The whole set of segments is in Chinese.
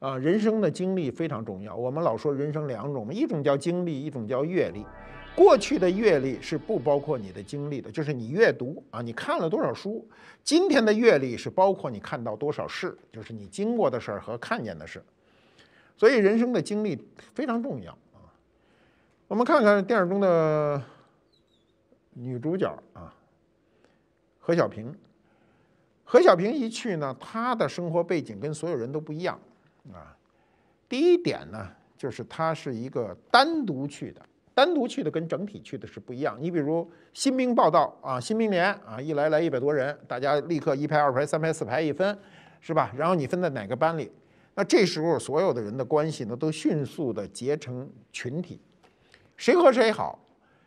啊，人生的经历非常重要。我们老说人生两种，一种叫经历，一种叫阅历。过去的阅历是不包括你的经历的，就是你阅读啊，你看了多少书。今天的阅历是包括你看到多少事，就是你经过的事儿和看见的事。所以人生的经历非常重要啊。我们看看电影中的女主角啊，何小平。何小平一去呢，她的生活背景跟所有人都不一样。啊，第一点呢，就是它是一个单独去的，单独去的跟整体去的是不一样。你比如新兵报道啊，新兵连啊，一来来一百多人，大家立刻一排二排三排四排一分，是吧？然后你分在哪个班里，那这时候所有的人的关系呢，都迅速的结成群体，谁和谁好，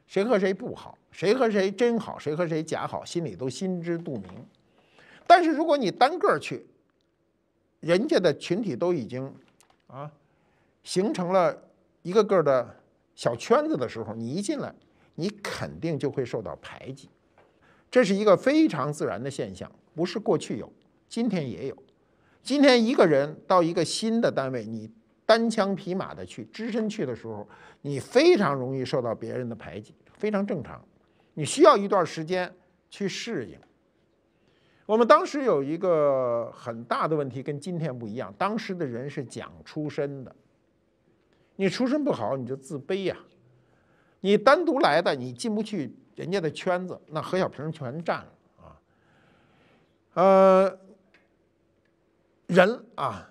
谁和谁不好，谁和谁真好，谁和谁假好，心里都心知肚明。但是如果你单个去，人家的群体都已经，啊，形成了一个个的小圈子的时候，你一进来，你肯定就会受到排挤，这是一个非常自然的现象，不是过去有，今天也有。今天一个人到一个新的单位，你单枪匹马的去，只身去的时候，你非常容易受到别人的排挤，非常正常。你需要一段时间去适应。我们当时有一个很大的问题，跟今天不一样。当时的人是讲出身的，你出身不好，你就自卑呀。你单独来的，你进不去人家的圈子，那何小平全占了啊。呃，人啊，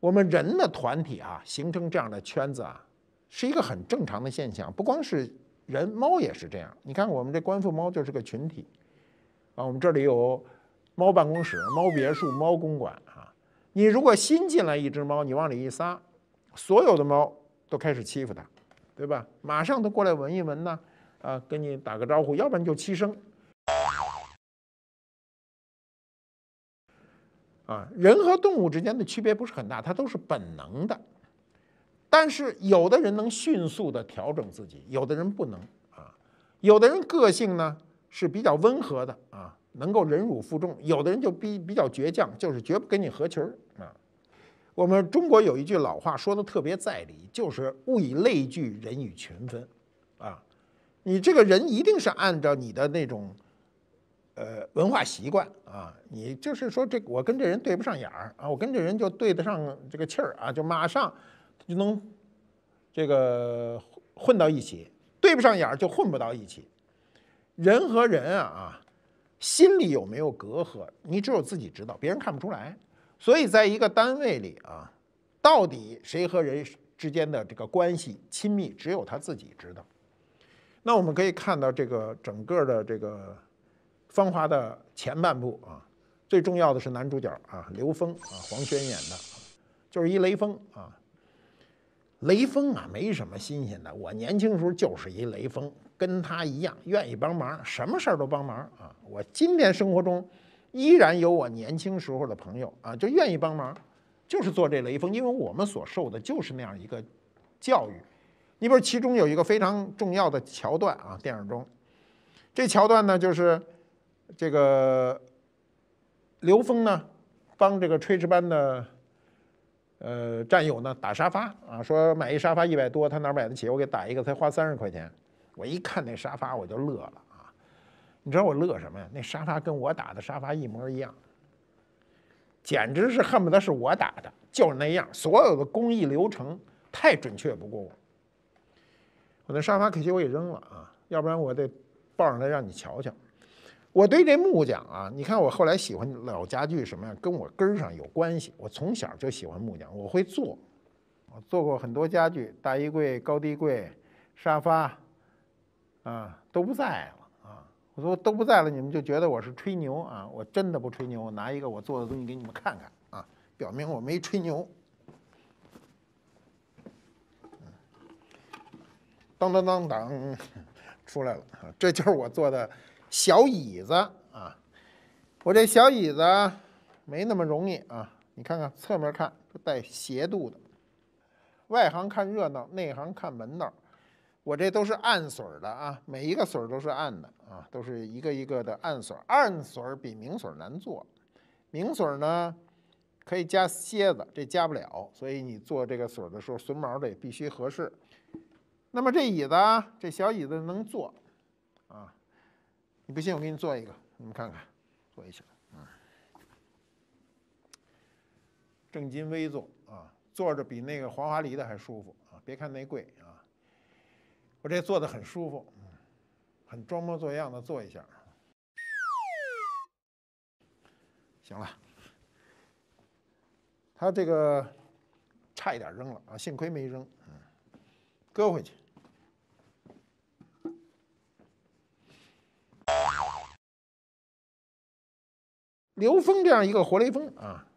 我们人的团体啊，形成这样的圈子啊，是一个很正常的现象。不光是人，猫也是这样。你看，我们这官复猫就是个群体。啊，我们这里有猫办公室、猫别墅、猫公馆啊。你如果新进来一只猫，你往里一撒，所有的猫都开始欺负它，对吧？马上都过来闻一闻呢，啊，跟你打个招呼，要不然就欺生。啊，人和动物之间的区别不是很大，它都是本能的，但是有的人能迅速的调整自己，有的人不能啊。有的人个性呢？是比较温和的啊，能够忍辱负重。有的人就比比较倔强，就是绝不跟你合群儿啊。我们中国有一句老话说的特别在理，就是“物以类聚，人以群分”，啊，你这个人一定是按照你的那种呃文化习惯啊，你就是说这我跟这人对不上眼儿啊，我跟这人就对得上这个气儿啊，就马上就能这个混到一起，对不上眼儿就混不到一起。人和人啊啊，心里有没有隔阂，你只有自己知道，别人看不出来。所以，在一个单位里啊，到底谁和人之间的这个关系亲密，只有他自己知道。那我们可以看到这个整个的这个《芳华》的前半部啊，最重要的是男主角啊，刘峰啊，黄轩演的，就是一雷锋啊。雷锋啊，没什么新鲜的，我年轻时候就是一雷锋。跟他一样，愿意帮忙，什么事儿都帮忙啊！我今天生活中依然有我年轻时候的朋友啊，就愿意帮忙，就是做这雷锋。因为我们所受的就是那样一个教育。你比如其中有一个非常重要的桥段啊，电影中这桥段呢，就是这个刘峰呢帮这个炊事班的呃战友呢打沙发啊，说买一沙发一百多，他哪买得起？我给打一个，才花三十块钱。我一看那沙发，我就乐了啊！你知道我乐什么呀？那沙发跟我打的沙发一模一样，简直是恨不得是我打的，就是那样，所有的工艺流程太准确不过我。我那沙发可惜我给扔了啊，要不然我得抱上来让你瞧瞧。我对这木匠啊，你看我后来喜欢老家具什么呀，跟我根儿上有关系。我从小就喜欢木匠，我会做，我做过很多家具，大衣柜、高低柜、沙发。啊，都不在了啊！我说都不在了，你们就觉得我是吹牛啊！我真的不吹牛，我拿一个我做的东西给你们看看啊，表明我没吹牛。当当当当，出来了这就是我做的小椅子啊！我这小椅子没那么容易啊！你看看侧面看带斜度的，外行看热闹，内行看门道。我这都是暗榫儿的啊，每一个榫儿都是暗的啊，都是一个一个的暗榫儿。暗榫儿比明榫儿难做，明榫儿呢可以加楔子，这加不了，所以你做这个榫儿的时候，榫卯的也必须合适。那么这椅子啊，这小椅子能坐啊，你不信我给你做一个，你们看看，坐一下，嗯，正襟危坐啊，坐着比那个黄花梨的还舒服啊，别看那贵啊。我这坐的很舒服，很装模作样的坐一下，行了，他这个差一点扔了啊，幸亏没扔，嗯，搁回去。刘峰这样一个活雷锋啊！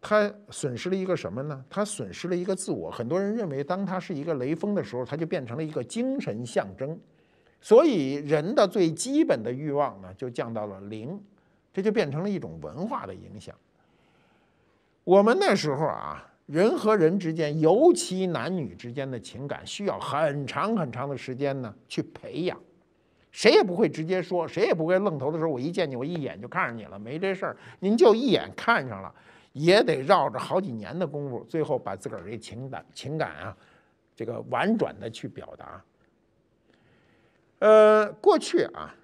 他损失了一个什么呢？他损失了一个自我。很多人认为，当他是一个雷锋的时候，他就变成了一个精神象征。所以，人的最基本的欲望呢，就降到了零，这就变成了一种文化的影响。我们那时候啊，人和人之间，尤其男女之间的情感，需要很长很长的时间呢去培养。谁也不会直接说，谁也不会愣头的时候，我一见你，我一眼就看上你了，没这事儿。您就一眼看上了。也得绕着好几年的功夫，最后把自个儿这情感情感啊，这个婉转的去表达。呃，过去啊，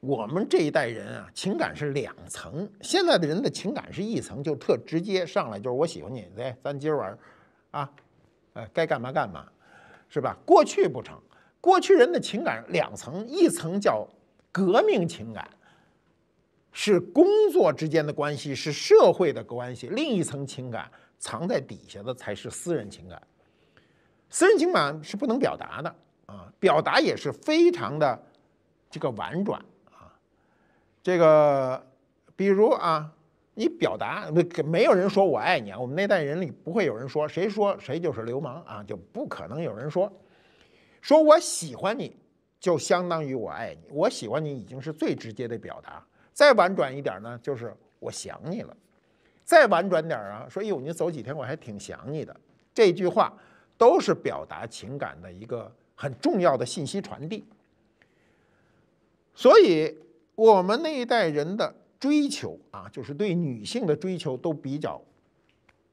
我们这一代人啊，情感是两层；现在的人的情感是一层，就特直接上来，就是我喜欢你，来，咱今儿晚上啊，呃，该干嘛干嘛，是吧？过去不成，过去人的情感两层，一层叫革命情感。是工作之间的关系，是社会的关系。另一层情感藏在底下的才是私人情感，私人情感是不能表达的啊，表达也是非常的这个婉转啊。这个，比如啊，你表达，没有人说我爱你啊。我们那代人里不会有人说，谁说谁就是流氓啊，就不可能有人说，说我喜欢你就相当于我爱你，我喜欢你已经是最直接的表达。再婉转一点儿呢，就是我想你了；再婉转点儿啊，说哎呦，你走几天，我还挺想你的。这句话都是表达情感的一个很重要的信息传递。所以，我们那一代人的追求啊，就是对女性的追求都比较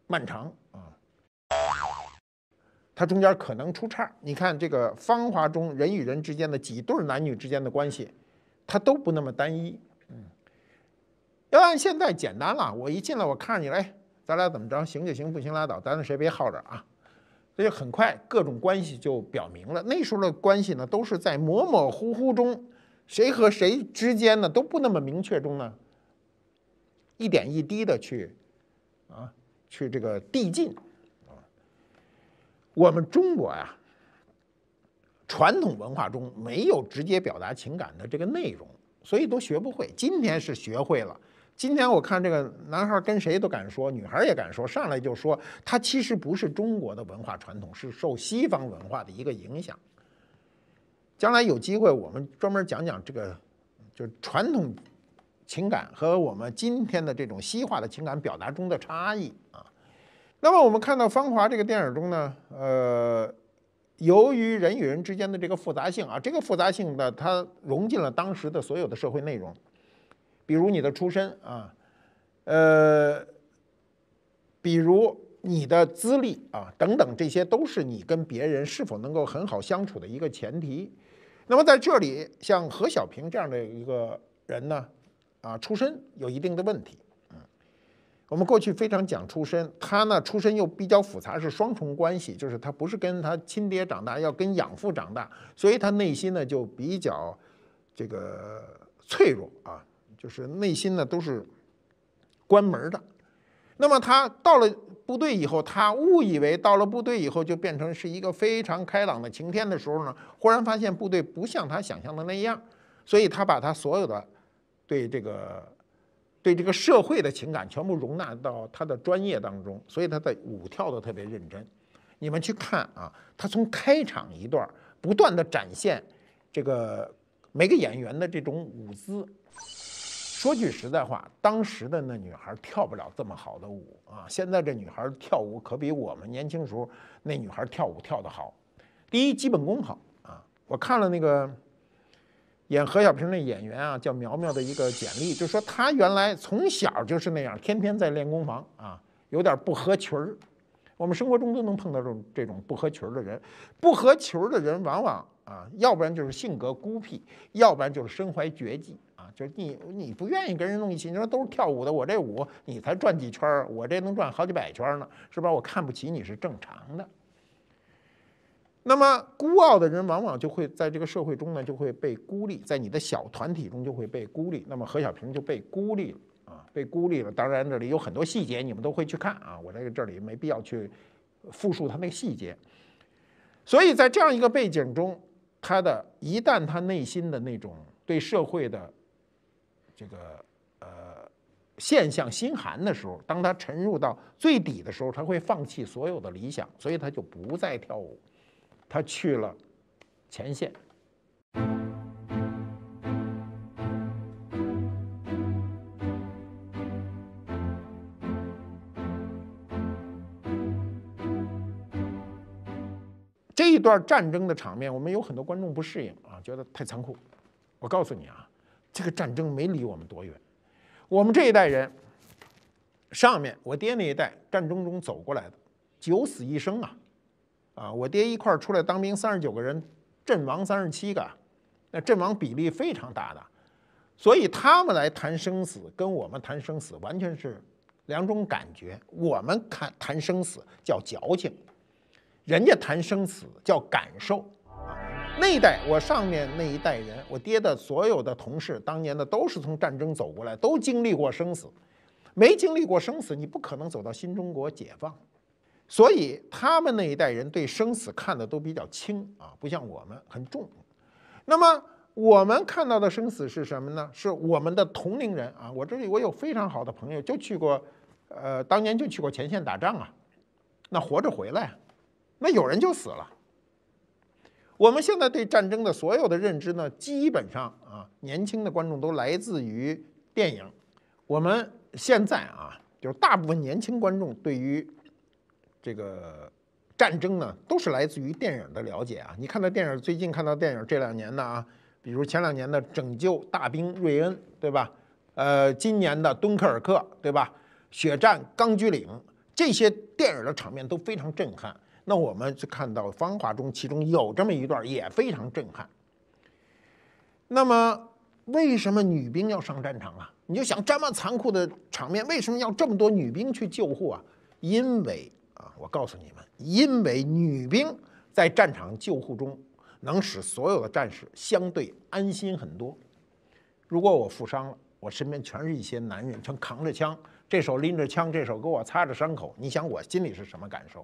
漫长啊，它中间可能出岔你看这个《芳华》中人与人之间的几对男女之间的关系，它都不那么单一。要按现在简单了，我一进来我看着你，哎，咱俩怎么着？行就行，不行拉倒，咱俩谁别耗着啊！所以很快各种关系就表明了。那时候的关系呢，都是在模模糊糊中，谁和谁之间呢都不那么明确中呢，一点一滴的去啊，去这个递进啊。我们中国呀，传统文化中没有直接表达情感的这个内容，所以都学不会。今天是学会了。今天我看这个男孩跟谁都敢说，女孩也敢说，上来就说他其实不是中国的文化传统，是受西方文化的一个影响。将来有机会我们专门讲讲这个，就是传统情感和我们今天的这种西化的情感表达中的差异啊。那么我们看到《芳华》这个电影中呢，呃，由于人与人之间的这个复杂性啊，这个复杂性呢，它融进了当时的所有的社会内容。比如你的出身啊，呃，比如你的资历啊等等，这些都是你跟别人是否能够很好相处的一个前提。那么在这里，像何小平这样的一个人呢，啊，出身有一定的问题。嗯，我们过去非常讲出身，他呢出身又比较复杂，是双重关系，就是他不是跟他亲爹长大，要跟养父长大，所以他内心呢就比较这个脆弱啊。就是内心呢都是关门的，那么他到了部队以后，他误以为到了部队以后就变成是一个非常开朗的晴天的时候呢，忽然发现部队不像他想象的那样，所以他把他所有的对这个对这个社会的情感全部容纳到他的专业当中，所以他的舞跳的特别认真。你们去看啊，他从开场一段不断的展现这个每个演员的这种舞姿。说句实在话，当时的那女孩跳不了这么好的舞啊。现在这女孩跳舞可比我们年轻时候那女孩跳舞跳得好。第一，基本功好啊。我看了那个演何小平那演员啊，叫苗苗的一个简历，就说她原来从小就是那样，天天在练功房啊，有点不合群儿。我们生活中都能碰到这这种不合群儿的人。不合群儿的人，往往啊，要不然就是性格孤僻，要不然就是身怀绝技。就是你，你不愿意跟人弄一起。你说都是跳舞的，我这舞你才转几圈儿，我这能转好几百圈呢，是吧？我看不起你是正常的。那么孤傲的人往往就会在这个社会中呢，就会被孤立，在你的小团体中就会被孤立。那么何小平就被孤立了啊，被孤立了。当然，这里有很多细节，你们都会去看啊。我在这里没必要去复述他那个细节。所以在这样一个背景中，他的一旦他内心的那种对社会的。这个呃，现象心寒的时候，当他沉入到最底的时候，他会放弃所有的理想，所以他就不再跳舞，他去了前线。这一段战争的场面，我们有很多观众不适应啊，觉得太残酷。我告诉你啊。这个战争没离我们多远，我们这一代人，上面我爹那一代战争中走过来的，九死一生啊，啊，我爹一块儿出来当兵，三十九个人，阵亡三十七个，那阵亡比例非常大的，所以他们来谈生死，跟我们谈生死完全是两种感觉。我们谈谈生死叫矫情，人家谈生死叫感受。那一代，我上面那一代人，我爹的所有的同事，当年的都是从战争走过来，都经历过生死。没经历过生死，你不可能走到新中国解放。所以他们那一代人对生死看的都比较轻啊，不像我们很重。那么我们看到的生死是什么呢？是我们的同龄人啊。我这里我有非常好的朋友，就去过，呃，当年就去过前线打仗啊。那活着回来，那有人就死了。我们现在对战争的所有的认知呢，基本上啊，年轻的观众都来自于电影。我们现在啊，就是大部分年轻观众对于这个战争呢，都是来自于电影的了解啊。你看到电影，最近看到电影这两年的啊，比如前两年的《拯救大兵瑞恩》，对吧？呃，今年的《敦刻尔克》，对吧？《血战钢锯岭》这些电影的场面都非常震撼。那我们就看到《芳华》中，其中有这么一段也非常震撼。那么，为什么女兵要上战场啊？你就想这么残酷的场面，为什么要这么多女兵去救护啊？因为啊，我告诉你们，因为女兵在战场救护中，能使所有的战士相对安心很多。如果我负伤了，我身边全是一些男人，全扛着枪，这手拎着枪，这手给我擦着伤口，你想我心里是什么感受？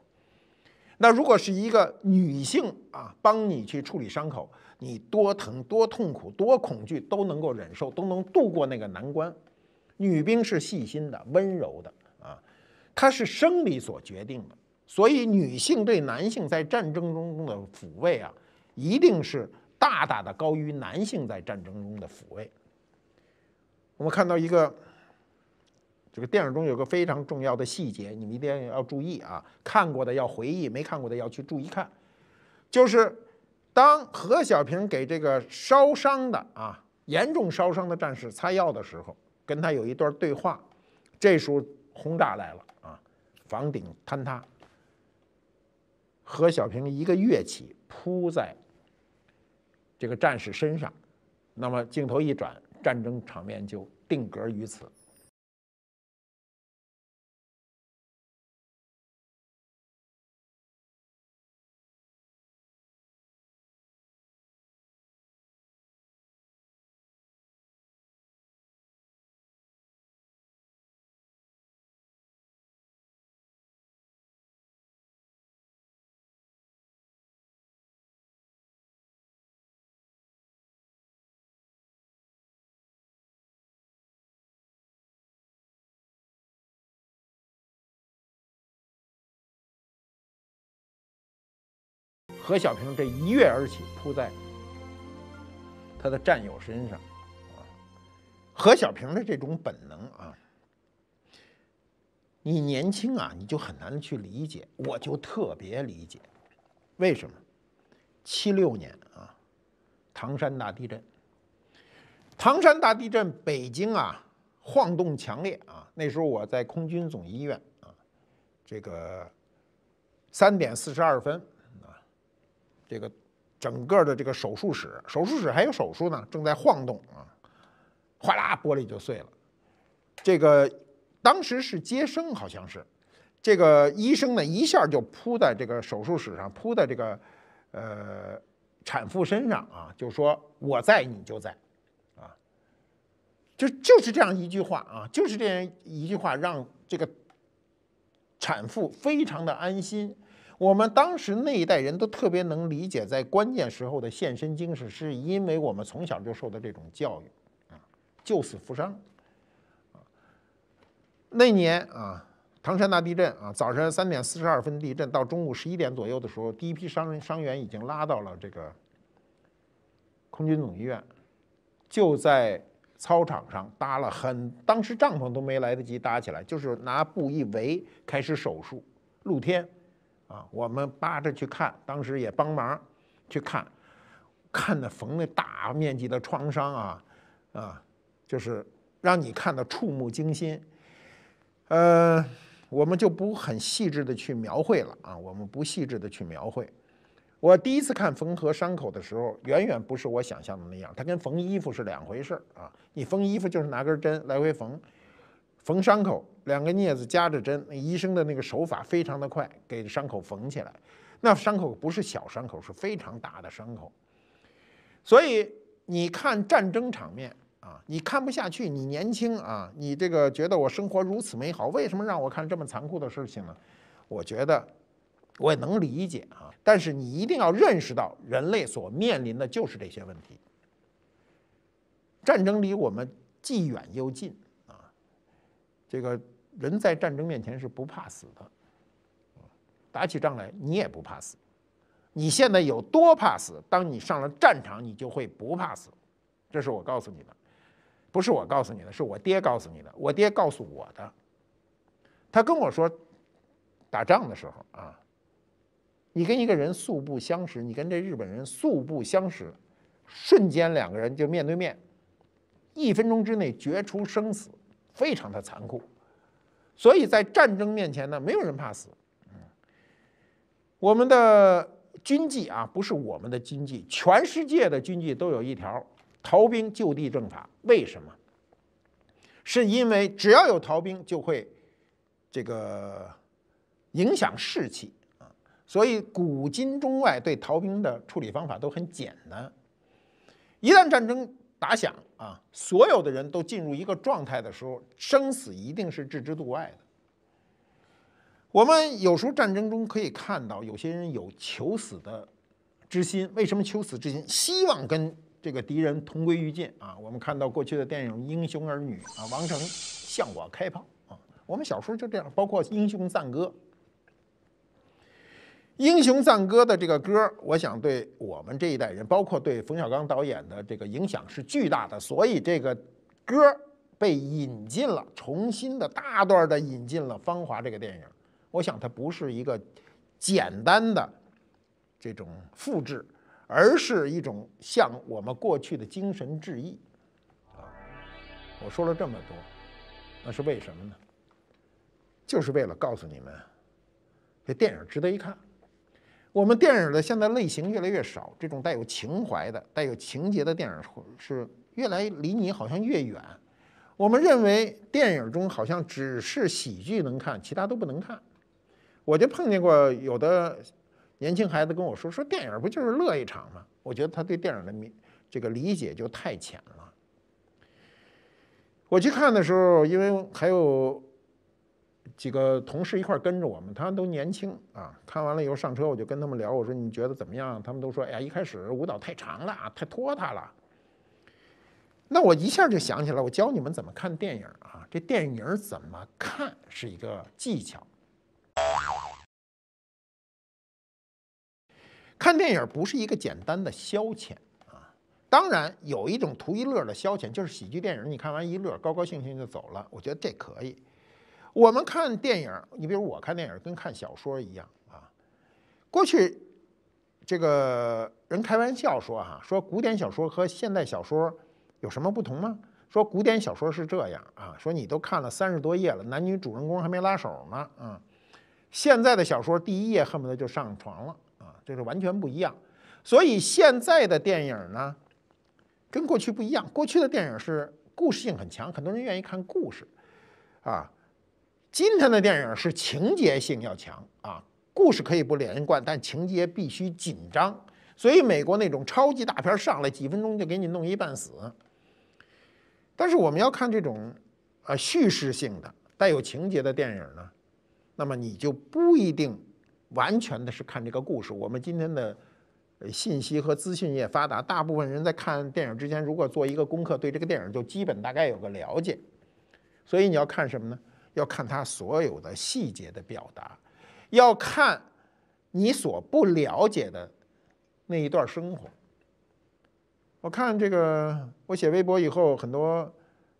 那如果是一个女性啊，帮你去处理伤口，你多疼、多痛苦、多恐惧都能够忍受，都能度过那个难关。女兵是细心的、温柔的啊，她是生理所决定的。所以，女性对男性在战争中的抚慰啊，一定是大大的高于男性在战争中的抚慰。我们看到一个。这个电影中有个非常重要的细节，你们一定要注意啊！看过的要回忆，没看过的要去注意看。就是当何小平给这个烧伤的啊严重烧伤的战士擦药的时候，跟他有一段对话。这时候轰炸来了啊，房顶坍塌。何小平一个跃起，扑在这个战士身上。那么镜头一转，战争场面就定格于此。何小平这一跃而起，扑在他的战友身上。何小平的这种本能啊，你年轻啊，你就很难去理解。我就特别理解，为什么？七六年啊，唐山大地震。唐山大地震，北京啊，晃动强烈啊。那时候我在空军总医院啊，这个三点四十二分。这个整个的这个手术室，手术室还有手术呢，正在晃动啊，哗啦，玻璃就碎了。这个当时是接生，好像是这个医生呢，一下就扑在这个手术室上，扑在这个呃产妇身上啊，就说我在，你就在啊，就就是这样一句话啊，就是这样一句话，让这个产妇非常的安心。我们当时那一代人都特别能理解在关键时候的献身精神，是因为我们从小就受到这种教育啊，救死扶伤。那年啊，唐山大地震啊，早晨三点四十二分地震，到中午十一点左右的时候，第一批伤伤员已经拉到了这个空军总医院，就在操场上搭了很，当时帐篷都没来得及搭起来，就是拿布一围开始手术，露天。啊，我们扒着去看，当时也帮忙，去看，看那缝那大面积的创伤啊，啊，就是让你看的触目惊心。呃，我们就不很细致的去描绘了啊，我们不细致的去描绘。我第一次看缝合伤口的时候，远远不是我想象的那样，它跟缝衣服是两回事儿啊。你缝衣服就是拿根针来回缝。缝伤口，两个镊子夹着针，医生的那个手法非常的快，给伤口缝起来。那伤口不是小伤口，是非常大的伤口。所以你看战争场面啊，你看不下去，你年轻啊，你这个觉得我生活如此美好，为什么让我看这么残酷的事情呢？我觉得我也能理解啊，但是你一定要认识到，人类所面临的就是这些问题。战争离我们既远又近。这个人在战争面前是不怕死的，打起仗来你也不怕死。你现在有多怕死？当你上了战场，你就会不怕死。这是我告诉你的，不是我告诉你的，是我爹告诉你的。我爹告诉我的，他跟我说，打仗的时候啊，你跟一个人素不相识，你跟这日本人素不相识，瞬间两个人就面对面，一分钟之内决出生死。非常的残酷，所以在战争面前呢，没有人怕死。我们的军纪啊，不是我们的军纪，全世界的军纪都有一条：逃兵就地正法。为什么？是因为只要有逃兵，就会这个影响士气啊。所以古今中外对逃兵的处理方法都很简单，一旦战争。打响啊！所有的人都进入一个状态的时候，生死一定是置之度外的。我们有时候战争中可以看到有些人有求死的之心，为什么求死之心？希望跟这个敌人同归于尽啊！我们看到过去的电影《英雄儿女》啊，《王成向我开炮》啊，我们小时候就这样，包括《英雄赞歌》。英雄赞歌的这个歌，我想对我们这一代人，包括对冯小刚导演的这个影响是巨大的。所以这个歌被引进了，重新的大段的引进了《芳华》这个电影。我想它不是一个简单的这种复制，而是一种向我们过去的精神致意。我说了这么多，那是为什么呢？就是为了告诉你们，这电影值得一看。我们电影的现在类型越来越少，这种带有情怀的、带有情节的电影是越来离你好像越远。我们认为电影中好像只是喜剧能看，其他都不能看。我就碰见过有的年轻孩子跟我说：“说电影不就是乐一场吗？”我觉得他对电影的理这个理解就太浅了。我去看的时候，因为还有。几个同事一块儿跟着我们，他们都年轻啊。看完了以后上车，我就跟他们聊，我说你觉得怎么样？他们都说：“哎呀，一开始舞蹈太长了，太拖沓了。”那我一下就想起来，我教你们怎么看电影啊？这电影怎么看是一个技巧。看电影不是一个简单的消遣啊，当然有一种图一乐的消遣，就是喜剧电影，你看完一乐，高高兴兴就走了，我觉得这可以。我们看电影，你比如我看电影，跟看小说一样啊。过去这个人开玩笑说：“哈，说古典小说和现代小说有什么不同吗？”说古典小说是这样啊，说你都看了三十多页了，男女主人公还没拉手呢啊。现在的小说第一页恨不得就上床了啊，这是完全不一样。所以现在的电影呢，跟过去不一样。过去的电影是故事性很强，很多人愿意看故事啊。今天的电影是情节性要强啊，故事可以不连贯，但情节必须紧张。所以美国那种超级大片上来几分钟就给你弄一半死。但是我们要看这种，呃，叙事性的、带有情节的电影呢，那么你就不一定完全的是看这个故事。我们今天的信息和资讯也发达，大部分人在看电影之前，如果做一个功课，对这个电影就基本大概有个了解。所以你要看什么呢？要看他所有的细节的表达，要看你所不了解的那一段生活。我看这个，我写微博以后，很多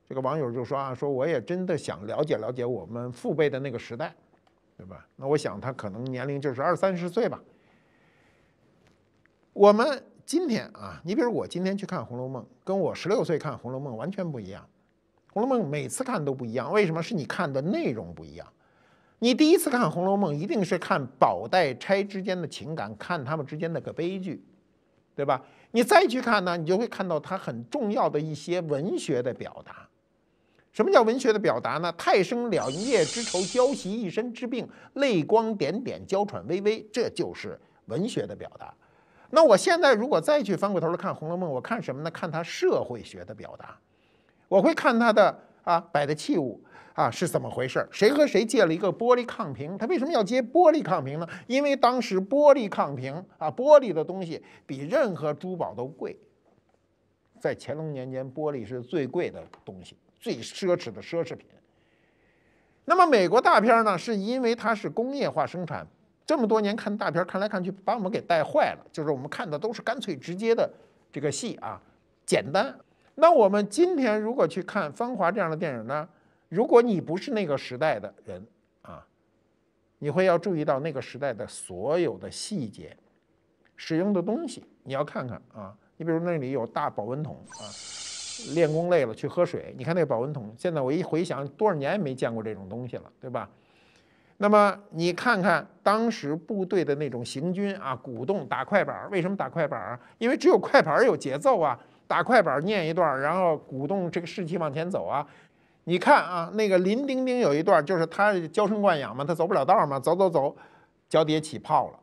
这个网友就说啊，说我也真的想了解了解我们父辈的那个时代，对吧？那我想他可能年龄就是二三十岁吧。我们今天啊，你比如我今天去看《红楼梦》，跟我十六岁看《红楼梦》完全不一样。《红楼梦》每次看都不一样，为什么？是你看的内容不一样。你第一次看《红楼梦》，一定是看宝黛钗之间的情感，看他们之间那个悲剧，对吧？你再去看呢，你就会看到它很重要的一些文学的表达。什么叫文学的表达呢？“太了两夜之仇，娇袭一身之病，泪光点点，娇喘微微。”这就是文学的表达。那我现在如果再去翻过头来看《红楼梦》，我看什么呢？看它社会学的表达。我会看他的啊摆的器物啊是怎么回事儿，谁和谁借了一个玻璃抗瓶？他为什么要接玻璃抗瓶呢？因为当时玻璃抗瓶啊，玻璃的东西比任何珠宝都贵，在乾隆年间，玻璃是最贵的东西，最奢侈的奢侈品。那么美国大片儿呢，是因为它是工业化生产，这么多年看大片儿看来看去，把我们给带坏了，就是我们看的都是干脆直接的这个戏啊，简单。那我们今天如果去看《芳华》这样的电影呢？如果你不是那个时代的人啊，你会要注意到那个时代的所有的细节，使用的东西，你要看看啊。你比如那里有大保温桶啊，练功累了去喝水，你看那个保温桶，现在我一回想，多少年也没见过这种东西了，对吧？那么你看看当时部队的那种行军啊，鼓动打快板，为什么打快板？因为只有快板有节奏啊。打快板念一段，然后鼓动这个士气往前走啊！你看啊，那个林丁丁有一段，就是他娇生惯养嘛，他走不了道嘛，走走走，脚底下起泡了，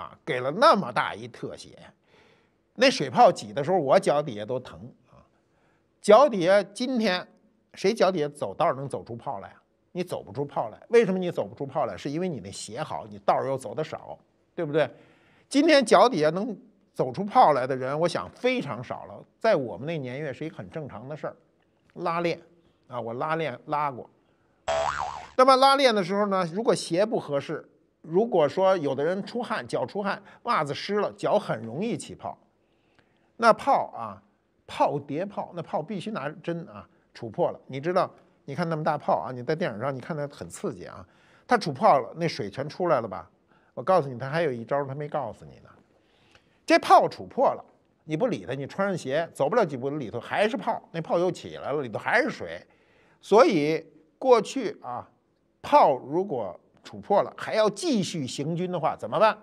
啊，给了那么大一特写，那水泡挤的时候，我脚底下都疼啊！脚底下今天谁脚底下走道能走出泡来？啊？你走不出泡来，为什么你走不出泡来？是因为你那鞋好，你道又走得少，对不对？今天脚底下能？走出泡来的人，我想非常少了。在我们那年月，是一很正常的事儿。拉练啊，我拉链拉过。那么拉链的时候呢，如果鞋不合适，如果说有的人出汗，脚出汗，袜子湿了，脚很容易起泡。那泡啊，泡叠泡，那泡必须拿针啊戳破了。你知道，你看那么大泡啊，你在电影上你看的很刺激啊，它戳破了，那水全出来了吧？我告诉你，他还有一招，他没告诉你呢。这炮杵破了，你不理它，你穿上鞋走不了几步，里头还是炮，那炮又起来了，里头还是水。所以过去啊，炮如果杵破了还要继续行军的话，怎么办？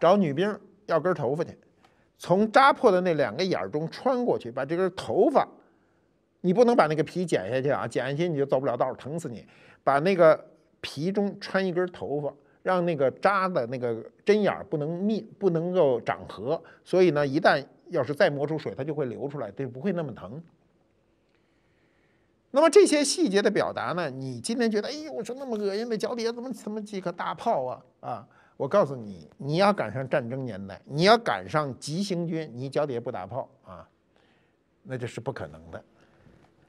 找女兵要根头发去，从扎破的那两个眼儿中穿过去，把这根头发，你不能把那个皮剪下去啊，剪下去你就走不了道，疼死你。把那个皮中穿一根头发。让那个扎的那个针眼儿不能密，不能够长合，所以呢，一旦要是再磨出水，它就会流出来，就不会那么疼。那么这些细节的表达呢？你今天觉得哎呦，我说那么恶心，那脚底下怎么怎么几个大泡啊？啊，我告诉你，你要赶上战争年代，你要赶上急行军，你脚底下不打炮啊，那这是不可能的。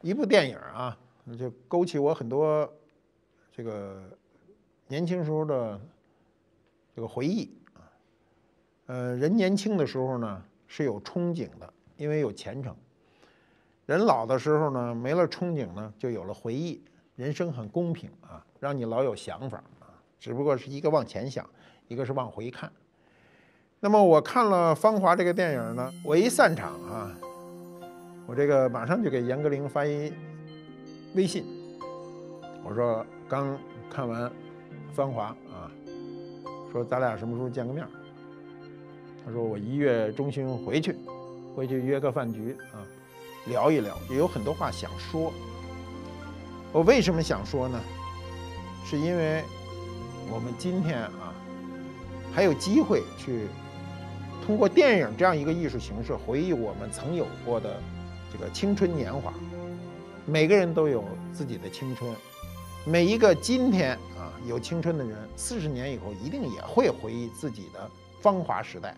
一部电影啊，那就勾起我很多这个。年轻时候的这个回忆啊，呃，人年轻的时候呢是有憧憬的，因为有前程；人老的时候呢，没了憧憬呢，就有了回忆。人生很公平啊，让你老有想法啊，只不过是一个往前想，一个是往回看。那么我看了《芳华》这个电影呢，我一散场啊，我这个马上就给严歌苓发一微信，我说刚看完。芳华啊，说咱俩什么时候见个面他说我一月中旬回去，回去约个饭局啊，聊一聊，也有很多话想说。我为什么想说呢？是因为我们今天啊，还有机会去通过电影这样一个艺术形式，回忆我们曾有过的这个青春年华。每个人都有自己的青春。每一个今天啊，有青春的人，四十年以后一定也会回忆自己的芳华时代。